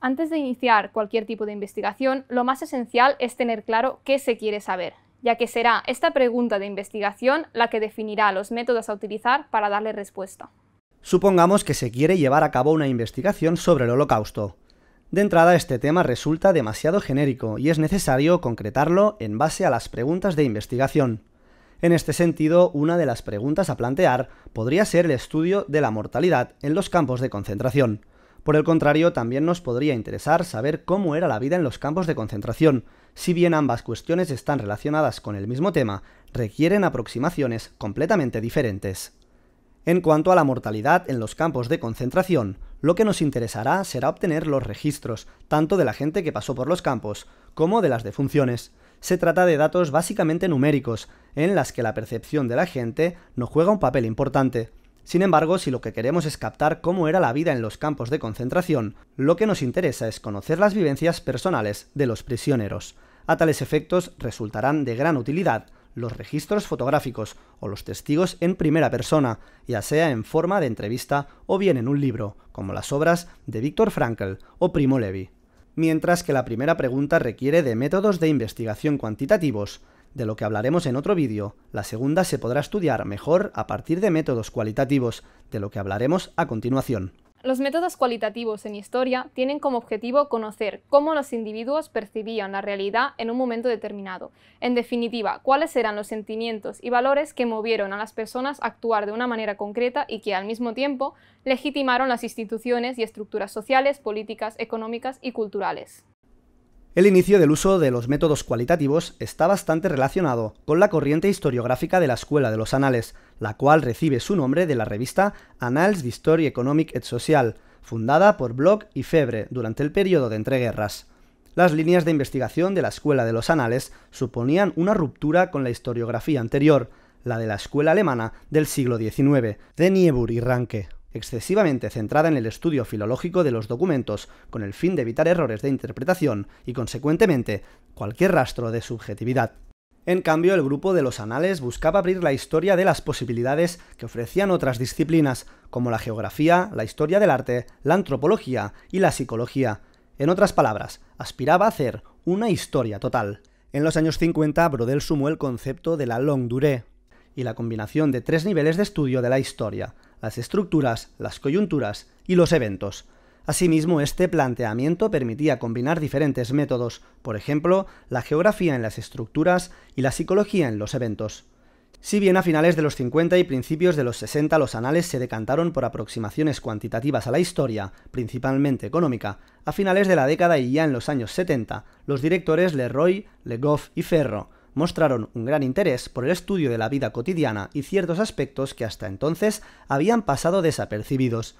Antes de iniciar cualquier tipo de investigación, lo más esencial es tener claro qué se quiere saber, ya que será esta pregunta de investigación la que definirá los métodos a utilizar para darle respuesta. Supongamos que se quiere llevar a cabo una investigación sobre el holocausto. De entrada este tema resulta demasiado genérico y es necesario concretarlo en base a las preguntas de investigación. En este sentido, una de las preguntas a plantear podría ser el estudio de la mortalidad en los campos de concentración. Por el contrario, también nos podría interesar saber cómo era la vida en los campos de concentración. Si bien ambas cuestiones están relacionadas con el mismo tema, requieren aproximaciones completamente diferentes. En cuanto a la mortalidad en los campos de concentración, lo que nos interesará será obtener los registros, tanto de la gente que pasó por los campos, como de las defunciones. Se trata de datos básicamente numéricos, en las que la percepción de la gente no juega un papel importante, sin embargo, si lo que queremos es captar cómo era la vida en los campos de concentración, lo que nos interesa es conocer las vivencias personales de los prisioneros. A tales efectos resultarán de gran utilidad los registros fotográficos o los testigos en primera persona, ya sea en forma de entrevista o bien en un libro, como las obras de Víctor Frankl o Primo Levi. Mientras que la primera pregunta requiere de métodos de investigación cuantitativos, de lo que hablaremos en otro vídeo. La segunda se podrá estudiar mejor a partir de métodos cualitativos, de lo que hablaremos a continuación. Los métodos cualitativos en historia tienen como objetivo conocer cómo los individuos percibían la realidad en un momento determinado. En definitiva, cuáles eran los sentimientos y valores que movieron a las personas a actuar de una manera concreta y que al mismo tiempo legitimaron las instituciones y estructuras sociales, políticas, económicas y culturales. El inicio del uso de los métodos cualitativos está bastante relacionado con la corriente historiográfica de la Escuela de los Anales, la cual recibe su nombre de la revista Annales d'Historie Economique et Social, fundada por Bloch y Febre durante el periodo de entreguerras. Las líneas de investigación de la Escuela de los Anales suponían una ruptura con la historiografía anterior, la de la escuela alemana del siglo XIX, de Niebuhr y Ranke excesivamente centrada en el estudio filológico de los documentos, con el fin de evitar errores de interpretación y, consecuentemente, cualquier rastro de subjetividad. En cambio, el grupo de los anales buscaba abrir la historia de las posibilidades que ofrecían otras disciplinas, como la geografía, la historia del arte, la antropología y la psicología. En otras palabras, aspiraba a hacer una historia total. En los años 50, Brodel sumó el concepto de la longue durée y la combinación de tres niveles de estudio de la historia, las estructuras, las coyunturas y los eventos. Asimismo, este planteamiento permitía combinar diferentes métodos, por ejemplo, la geografía en las estructuras y la psicología en los eventos. Si bien a finales de los 50 y principios de los 60 los anales se decantaron por aproximaciones cuantitativas a la historia, principalmente económica, a finales de la década y ya en los años 70, los directores Leroy, Legoff y Ferro mostraron un gran interés por el estudio de la vida cotidiana y ciertos aspectos que hasta entonces habían pasado desapercibidos.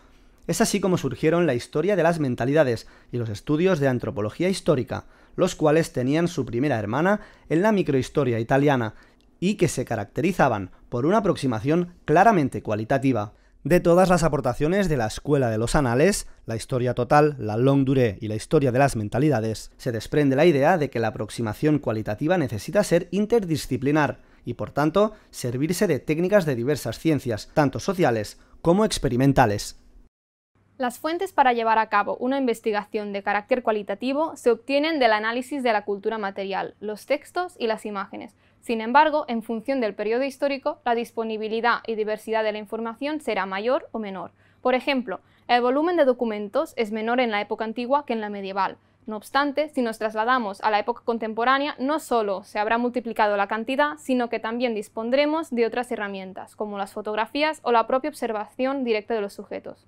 Es así como surgieron la historia de las mentalidades y los estudios de antropología histórica, los cuales tenían su primera hermana en la microhistoria italiana y que se caracterizaban por una aproximación claramente cualitativa de todas las aportaciones de la Escuela de los Anales, la historia total, la longue durée y la historia de las mentalidades, se desprende la idea de que la aproximación cualitativa necesita ser interdisciplinar y, por tanto, servirse de técnicas de diversas ciencias, tanto sociales como experimentales. Las fuentes para llevar a cabo una investigación de carácter cualitativo se obtienen del análisis de la cultura material, los textos y las imágenes, sin embargo, en función del periodo histórico, la disponibilidad y diversidad de la información será mayor o menor. Por ejemplo, el volumen de documentos es menor en la época antigua que en la medieval. No obstante, si nos trasladamos a la época contemporánea, no solo se habrá multiplicado la cantidad, sino que también dispondremos de otras herramientas, como las fotografías o la propia observación directa de los sujetos.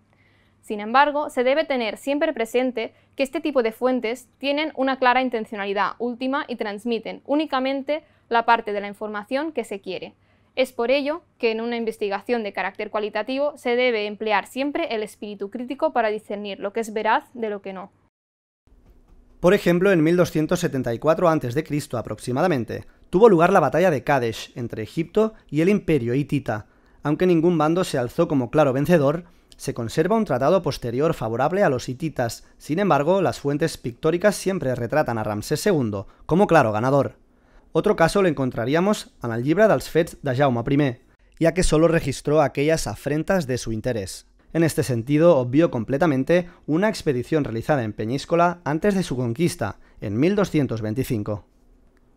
Sin embargo, se debe tener siempre presente que este tipo de fuentes tienen una clara intencionalidad última y transmiten únicamente la parte de la información que se quiere. Es por ello que en una investigación de carácter cualitativo se debe emplear siempre el espíritu crítico para discernir lo que es veraz de lo que no. Por ejemplo, en 1274 a.C. aproximadamente, tuvo lugar la batalla de Kadesh entre Egipto y el imperio hitita. Aunque ningún bando se alzó como claro vencedor, se conserva un tratado posterior favorable a los hititas. Sin embargo, las fuentes pictóricas siempre retratan a Ramsés II como claro ganador. Otro caso encontraríamos en el llibre dels fets de Jaume I, ya que solo registró aquellas afrentas de su interés. En este sentido, obvió completamente una expedición realizada en Peñíscola antes de su conquista, en 1225.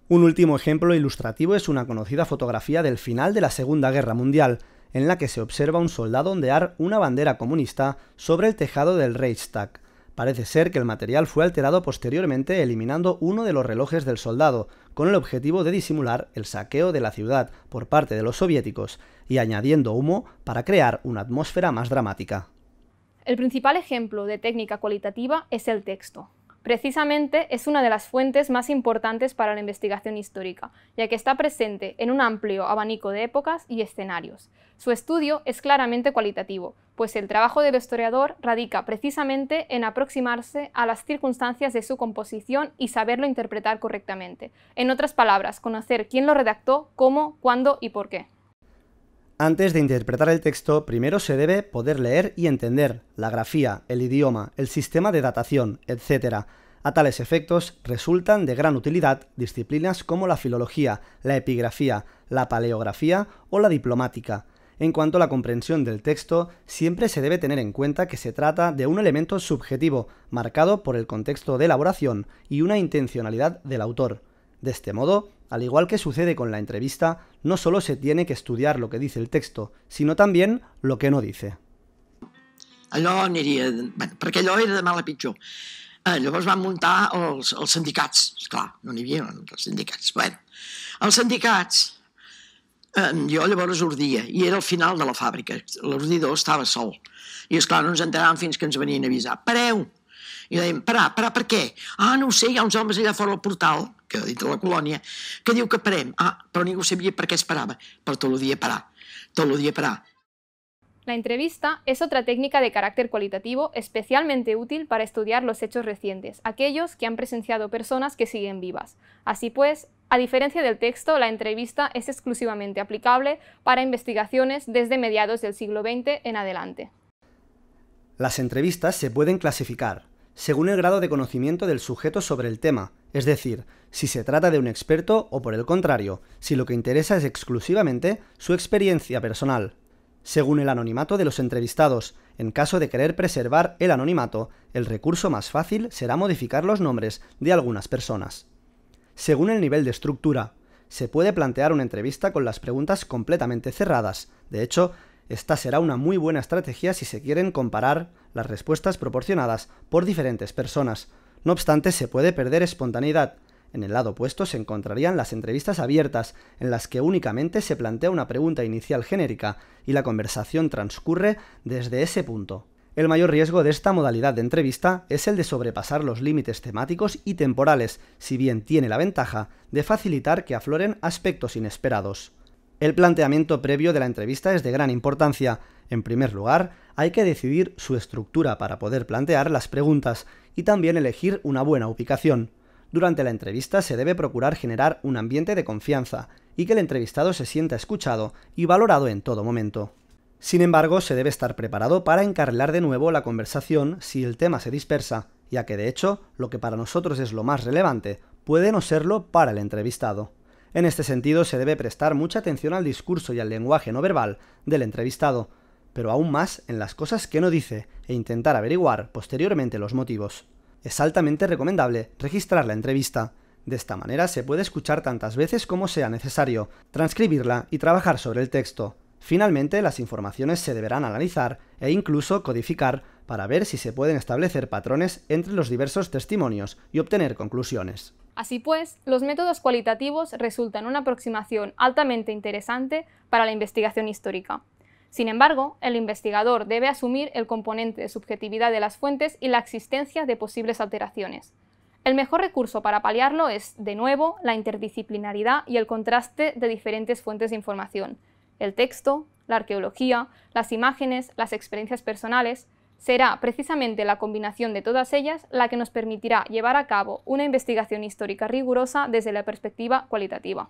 Un último ejemplo ilustrativo es una conocida fotografía del final de la Segunda Guerra Mundial, en la que se observa un soldado ondear una bandera comunista sobre el tejado del Reichstag. Parece ser que el material fue alterado posteriormente eliminando uno de los relojes del soldado, con el objetivo de disimular el saqueo de la ciudad por parte de los soviéticos y añadiendo humo para crear una atmósfera más dramática. El principal ejemplo de técnica cualitativa es el texto. Precisamente es una de las fuentes más importantes para la investigación histórica, ya que está presente en un amplio abanico de épocas y escenarios. Su estudio es claramente cualitativo, pues el trabajo del historiador radica precisamente en aproximarse a las circunstancias de su composición y saberlo interpretar correctamente. En otras palabras, conocer quién lo redactó, cómo, cuándo y por qué. Antes de interpretar el texto, primero se debe poder leer y entender la grafía, el idioma, el sistema de datación, etc. A tales efectos resultan de gran utilidad disciplinas como la filología, la epigrafía, la paleografía o la diplomática. En cuanto a la comprensión del texto, siempre se debe tener en cuenta que se trata de un elemento subjetivo, marcado por el contexto de elaboración y una intencionalidad del autor. De este modo, Al igual que sucede con la entrevista, no solo se tiene que estudiar lo que dice el texto, sino también lo que no dice. Allò aniria... Bueno, perquè allò era de mal a pitjor. Eh, llavors van muntar els, els sindicats. Clar, no n'hi havia els sindicats. Bueno, els sindicats... Eh, jo llavors ordia, i era el final de la fàbrica. L'ordidor estava sol. I, esclar, clar no ens enteràvem fins que ens venien a avisar. Pareu! Ah, no sé, del portal, que ha la que que Ah, el el La entrevista es otra técnica de carácter cualitativo especialmente útil para estudiar los hechos recientes, aquellos que han presenciado personas que siguen vivas. Así pues, a diferencia del texto, la entrevista es exclusivamente aplicable para investigaciones desde mediados del siglo XX en adelante. Las entrevistas se pueden clasificar según el grado de conocimiento del sujeto sobre el tema, es decir, si se trata de un experto o por el contrario, si lo que interesa es exclusivamente su experiencia personal. Según el anonimato de los entrevistados, en caso de querer preservar el anonimato, el recurso más fácil será modificar los nombres de algunas personas. Según el nivel de estructura, se puede plantear una entrevista con las preguntas completamente cerradas. De hecho, esta será una muy buena estrategia si se quieren comparar las respuestas proporcionadas por diferentes personas. No obstante, se puede perder espontaneidad. En el lado opuesto se encontrarían las entrevistas abiertas, en las que únicamente se plantea una pregunta inicial genérica y la conversación transcurre desde ese punto. El mayor riesgo de esta modalidad de entrevista es el de sobrepasar los límites temáticos y temporales, si bien tiene la ventaja de facilitar que afloren aspectos inesperados. El planteamiento previo de la entrevista es de gran importancia. En primer lugar, hay que decidir su estructura para poder plantear las preguntas y también elegir una buena ubicación. Durante la entrevista se debe procurar generar un ambiente de confianza y que el entrevistado se sienta escuchado y valorado en todo momento. Sin embargo, se debe estar preparado para encarrilar de nuevo la conversación si el tema se dispersa, ya que de hecho lo que para nosotros es lo más relevante puede no serlo para el entrevistado. En este sentido, se debe prestar mucha atención al discurso y al lenguaje no verbal del entrevistado, pero aún más en las cosas que no dice e intentar averiguar posteriormente los motivos. Es altamente recomendable registrar la entrevista. De esta manera se puede escuchar tantas veces como sea necesario, transcribirla y trabajar sobre el texto. Finalmente, las informaciones se deberán analizar e incluso codificar para ver si se pueden establecer patrones entre los diversos testimonios y obtener conclusiones. Así pues, los métodos cualitativos resultan una aproximación altamente interesante para la investigación histórica. Sin embargo, el investigador debe asumir el componente de subjetividad de las fuentes y la existencia de posibles alteraciones. El mejor recurso para paliarlo es, de nuevo, la interdisciplinaridad y el contraste de diferentes fuentes de información, el texto, la arqueología, las imágenes, las experiencias personales, será precisamente la combinación de todas ellas la que nos permitirá llevar a cabo una investigación histórica rigurosa desde la perspectiva cualitativa.